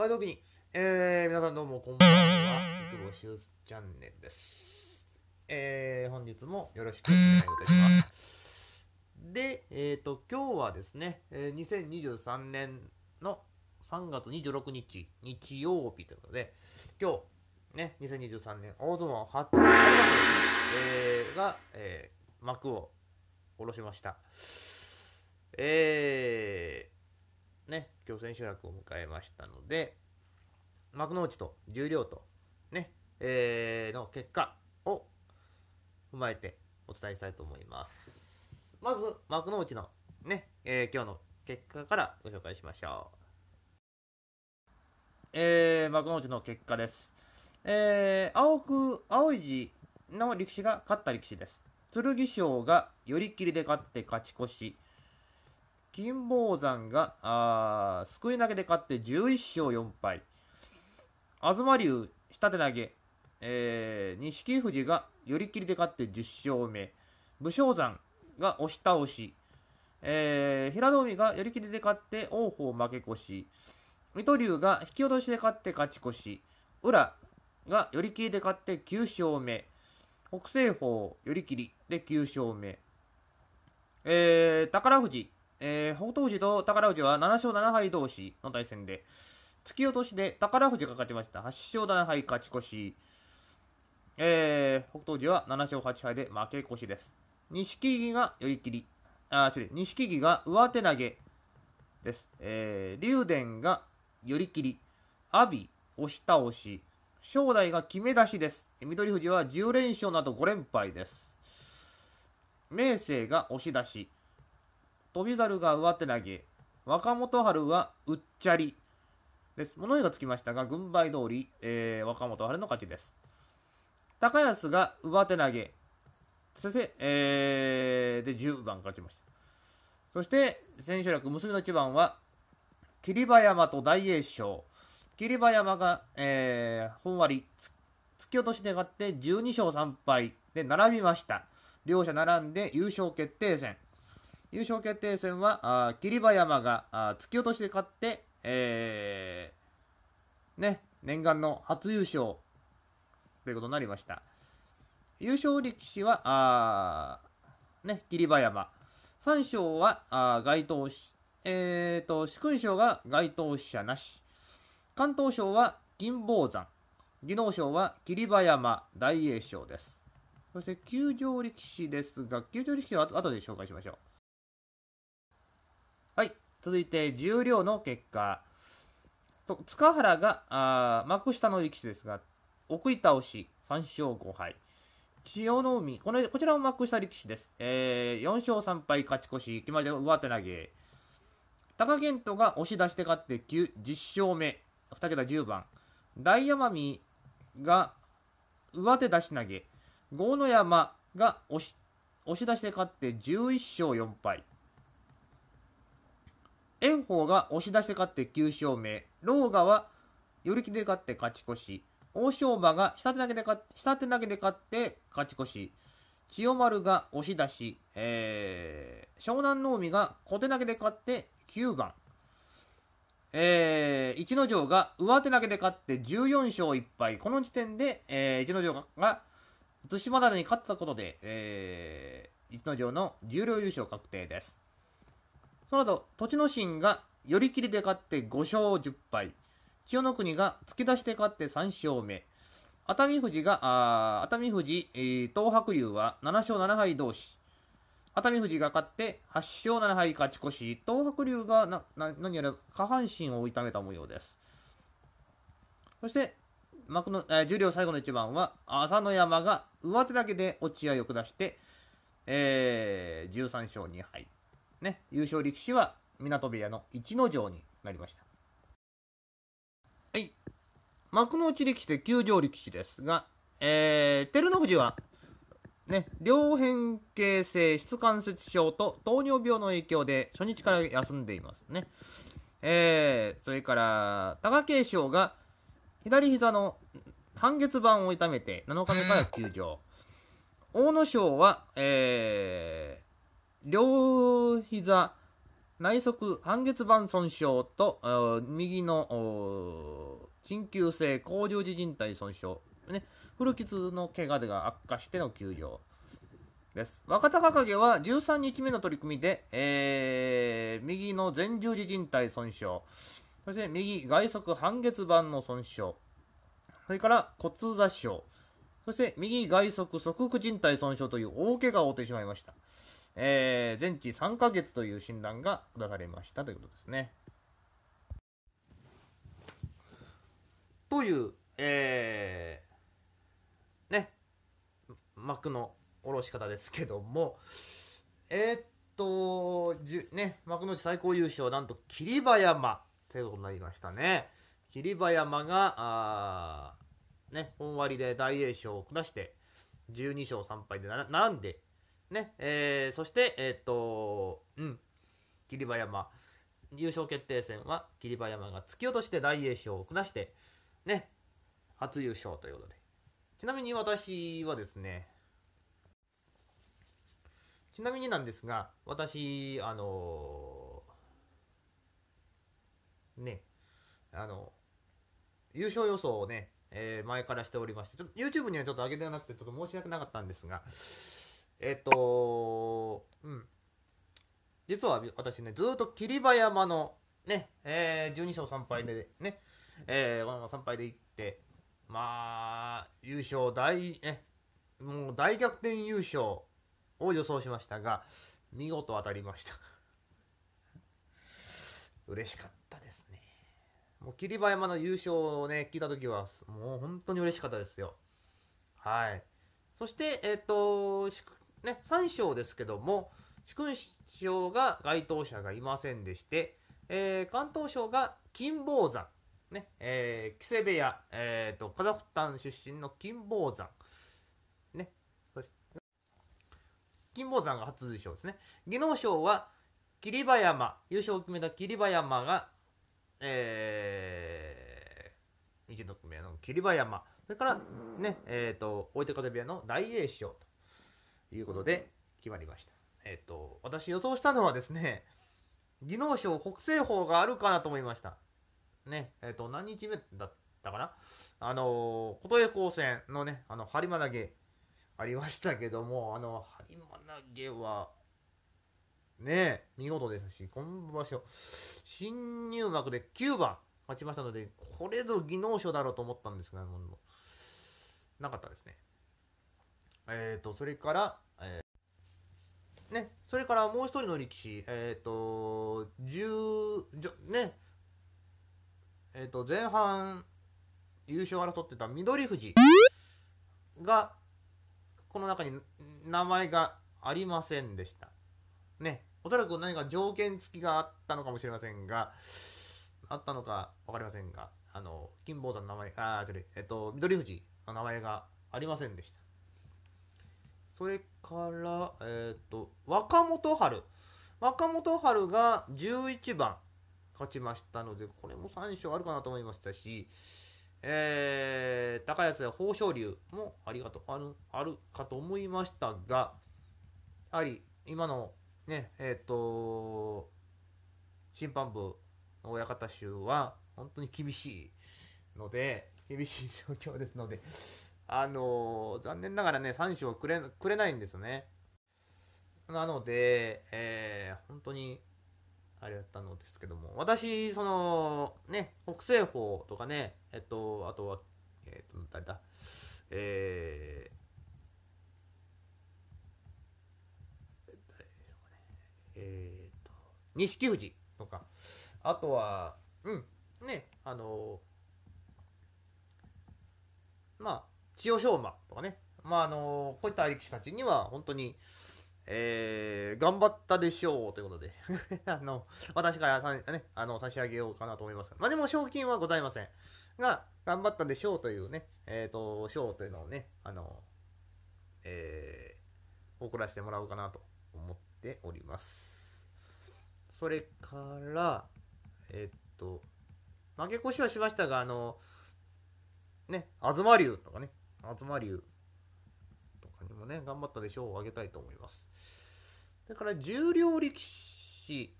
前のに、えー、皆さんどうもこんばんは。いくぼしゅうすチャンネルです。えー、本日もよろしくお願いいたします。で、えっ、ー、と、今日はですね、え2023年の3月26日、日曜日ということで、今日、ね、2023年大相撲初開幕、えー、が、えー、幕を下ろしました。えー、ね、強日集約を迎えましたので、幕内と十両と、ね、えー、の結果を踏まえてお伝えしたいと思います。まず、幕内のね、えー、今日の結果からご紹介しましょう。えー、幕内の結果です。えー、青く、青い字の力士が勝った力士です。剣翔が寄り切りで勝って勝ち越し。金峰山が、あすくい投げで勝って11勝4敗。東龍、下手投げ。えー、錦富士が寄り切りで勝って10勝目。武将山が押し倒し。えー、平戸海が寄り切りで勝って王鵬負け越し。水戸龍が引き落としで勝って勝ち越し。浦が寄り切りで勝って9勝目。北青鵬寄り切りで9勝目。えー、宝富士えー、北東富士と宝富士は7勝7敗同士の対戦で、突き落としで宝富士が勝ちました。8勝7敗勝ち越し。えー、北東富士は7勝8敗で負け越しです。錦木が寄り切り。あ、失礼。錦木が上手投げです。えー、竜電が寄り切り。阿炎、押し倒し。正代が決め出しです。緑富士は10連勝など5連敗です。明生が押し出し。飛び猿が上手投げ、若元春はうっちゃりです。物言いがつきましたが、軍配通り、えー、若元春の勝ちです。高安が上手投げ、そして、えー、で10番勝ちました。そして、千秋楽、娘の一番は、霧馬山と大栄翔。霧馬山が、えー、本割突き落としで勝って12勝3敗で並びました。両者並んで優勝決定戦。優勝決定戦は、あ霧馬山があ突き落としで勝って、えー、ね、念願の初優勝ということになりました。優勝力士は、あね、霧馬山。三賞は、あ該当し、えーと、殊勲賞が該当者なし。関東賞は金峰山。技能賞は霧馬山大栄翔です。そして、球場力士ですが、休場力士は後で紹介しましょう。続いて十両の結果と塚原があ幕下の力士ですが奥り倒し3勝5敗千代の海このこちらも幕下力士です、えー、4勝3敗勝ち越し決まりで上手投げ貴健斗が押し出して勝って10勝目2桁10番大奄美が上手出し投げ豪ノ山が押し押し出して勝って11勝4敗炎鵬が押し出しで勝って9勝目、狼雅は寄り切りで勝って勝ち越し、欧勝馬が下手投げで勝下手投げで勝って勝ち越し、千代丸が押し出し、えー、湘南の海が小手投げで勝って9番、えー、逸ノ城が上手投げで勝って14勝1敗、この時点で、えー、逸ノ城が対馬田に勝ったことで、えー、逸ノ城の十両優勝確定です。その後、栃ノ心が寄り切りで勝って5勝10敗。千代の国が突き出しで勝って3勝目。熱海富士が、熱海富士、えー、東白龍は7勝7敗同士。熱海富士が勝って8勝7敗勝ち越し、東白龍がなな何やら下半身を痛めた模様です。そして、幕の、えー、十両最後の一番は、朝乃山が上手だけで落合を下して、えー、13勝2敗。ね、優勝力士は港部屋の一ノ城になりました。はい。幕内力士で休場力士ですが、えー、照ノ富士は、ね、両変形性質関節症と糖尿病の影響で初日から休んでいますね。えー、それから、貴景勝が左膝の半月板を痛めて7日目から休場。阿武咲は、えー、両膝内側半月板損傷と、右の鎮急性高十字靭帯損傷、ね、古傷の怪我が悪化しての休場です。若隆景は13日目の取り組みで、えー、右の前十字靭帯損傷、そして右外側半月板の損傷、それから骨挫傷、そして右外側側副靭帯損傷という大怪我を負ってしまいました。えー、全治3ヶ月という診断が下されましたということですね。という、えー、ね、幕の下ろし方ですけども、えー、っと、じね、幕の内最高優勝はなんと霧馬山ということになりましたね。霧馬山が、あね、本割で大栄翔を下して、12勝3敗で並んでね、えー、そして、えー、っと、うん、霧馬山。優勝決定戦は霧馬山が突き落として大栄翔を下して、ね、初優勝ということで。ちなみに私はですね、ちなみになんですが、私、あのー、ね、あの、優勝予想をね、えー、前からしておりまして、ちょっと YouTube にはちょっと上げてなくて、ちょっと申し訳なかったんですが、えっ、と、うん。実は私ね、ずっと霧馬山のね、えー、12勝3敗でね、えー、このまま3敗で行って、まあ、優勝大、ね、もう大逆転優勝を予想しましたが、見事当たりました 嬉しかったですね。もう霧馬山の優勝をね、聞いたときは、もう本当に嬉しかったですよ。はい。そして、えっ、ー、と、ね、3章ですけども、主君賞が該当者がいませんでして、えー、関東省が金峰山、ね、えー、木瀬部屋、えーと、カザフスタン出身の金峰山、ね、金峰山が初受賞ですね。技能賞は霧馬山、優勝を決めた霧馬山が、えー、一度組の霧馬山、それからね、えっ、ー、と、大手風部屋の大栄翔と。いうことで決まりました。えっ、と、私予想したのはですね、技能賞北西方があるかなと思いました。ね、えっ、と、何日目だったかなあの琴恵光戦のね、あの、針間投げありましたけども、あの、針間投げは、ね、見事ですし、今場所、新入幕で9番勝ちましたので、これぞ技能賞だろうと思ったんですが、なかったですね。えっ、ー、と、それから、えー、ね、それからもう一人の力士、えっ、ー、と、十、ね、えっ、と、前半、優勝争ってた緑富士が、この中に名前がありませんでした。ね、おそらく何か条件付きがあったのかもしれませんが、あったのか分かりませんが、あの、金坊さんの名前、あ、あ、それ、えっと、緑富士の名前がありませんでした。それから、えっ、と、若元春。若元春が11番勝ちましたので、これも3勝あるかなと思いましたし、えー、高安や豊昇龍もありがとある、あるかと思いましたが、やはり今のね、えっ、と、審判部の親方衆は本当に厳しいので、厳しい状況ですので、あの、残念ながらね、3賞くれくれないんですよね。なので、えー、本当に、あれだったのですけども、私、その、ね、北西方とかね、えっと、あとは、えっと、誰だ、えー、えー、っと、錦富士とか、あとは、うん、ね、あの、まあ、千代翔馬とかね、まあ、あのこういった力士たちには本当に、えー、頑張ったでしょうということで あの、私からね、あの、差し上げようかなと思います。まあ、でも賞金はございません。が、頑張ったでしょうというね、えー、と、賞というのをね、あの、えー、送らせてもらおうかなと思っております。それから、えっ、と、負け越しはしましたが、あの、ね、東龍とかね、東龍とかにもね、頑張ったで賞をあげたいと思います。それから、重量力士。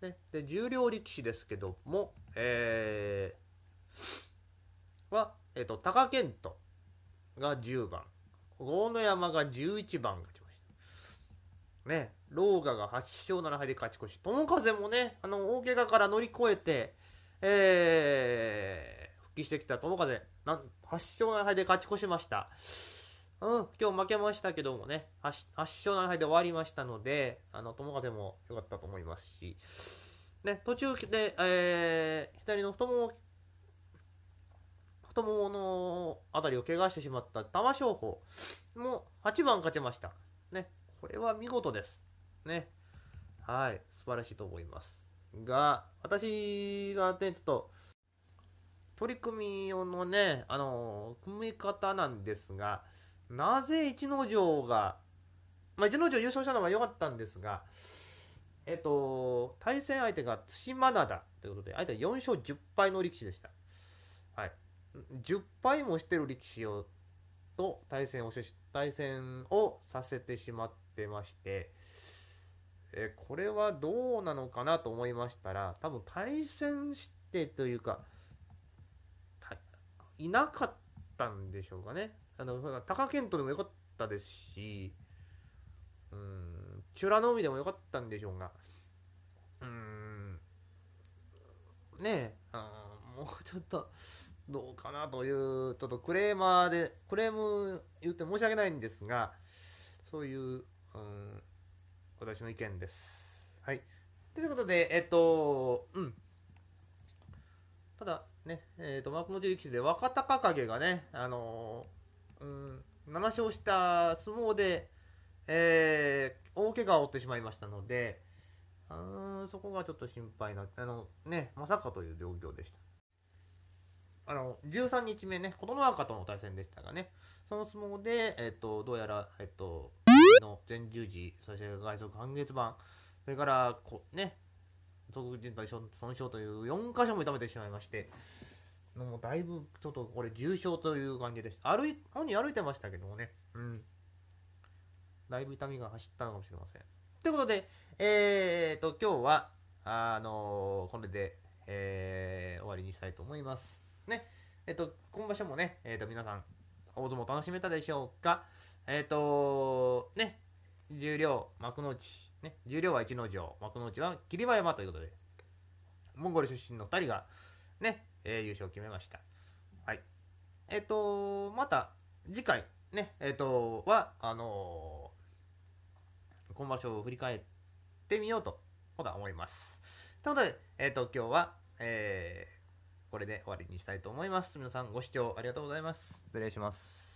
ね、で、重量力士ですけども、えー、は、えっ、ー、と、貴健斗が10番、豪ノ山が11番勝ちました。ね、狼雅が8勝7敗で勝ち越し、友風もね、あの、大怪我から乗り越えて、えー、帰してきた友風、なん、8勝7敗で勝ち越しました。うん、今日負けましたけどもね、8, 8勝7敗で終わりましたので、あの、友風も良かったと思いますし、ね、途中で、えー、左の太もも、太もものあたりを怪我してしまった玉正鵬も8番勝ちました。ね、これは見事です。ね、はい、素晴らしいと思います。が、私がね、ちょっと、取り組みのね、あの、組み方なんですが、なぜ逸ノ城が、まあ、逸ノ城優勝したのは良かったんですが、えっと、対戦相手が対馬灘ということで、相手は4勝10敗の力士でした。はい。10敗もしてる力士を、と対戦をし、対戦をさせてしまってまして、えこれはどうなのかなと思いましたら、多分対戦してというか、いなかったんでしょうかね。あの、貴健斗でもよかったですし、うん、美らのノ海でもよかったんでしょうが、うーん、ねえ、あもうちょっと、どうかなという、ちょっとクレーマーで、クレーム言って申し訳ないんですが、そういう、うん、私の意見です。はい。ということで、えっと、うん。ただね、えっ、ー、と、幕内力士で若隆景がね、あのー、うん、7勝した相撲で、えー、大怪我を負ってしまいましたので、うん、そこがちょっと心配な、あの、ね、まさかという状況でした。あの、13日目ね、琴ノ若との対戦でしたがね、その相撲で、えっ、ー、と、どうやら、えっ、ー、と、の前十字、そして外側半月板、それからこ、ね、総軍人損傷という4箇所も痛めてしまいまして、もうだいぶちょっとこれ重傷という感じでした。歩い、本人歩いてましたけどもね、うん。だいぶ痛みが走ったのかもしれません。ということで、えーと、今日は、あのー、これで、えー、終わりにしたいと思います。ね。えっ、ー、と、今場所もね、えっ、ー、と、皆さん、大相撲楽しめたでしょうかえっ、とね、重量、幕の内、ね、重量は一の城、幕内は霧馬山ということで、モンゴル出身の2人が、ね、えー、優勝を決めました。はい。えっ、ー、とまた、次回、ね、えっ、ー、とは、あの今場所を振り返ってみようと、ほら思います。ということで、えっ、と、今日は、えこれで終わりにしたいと思います。皆さんご視聴ありがとうございます。失礼します。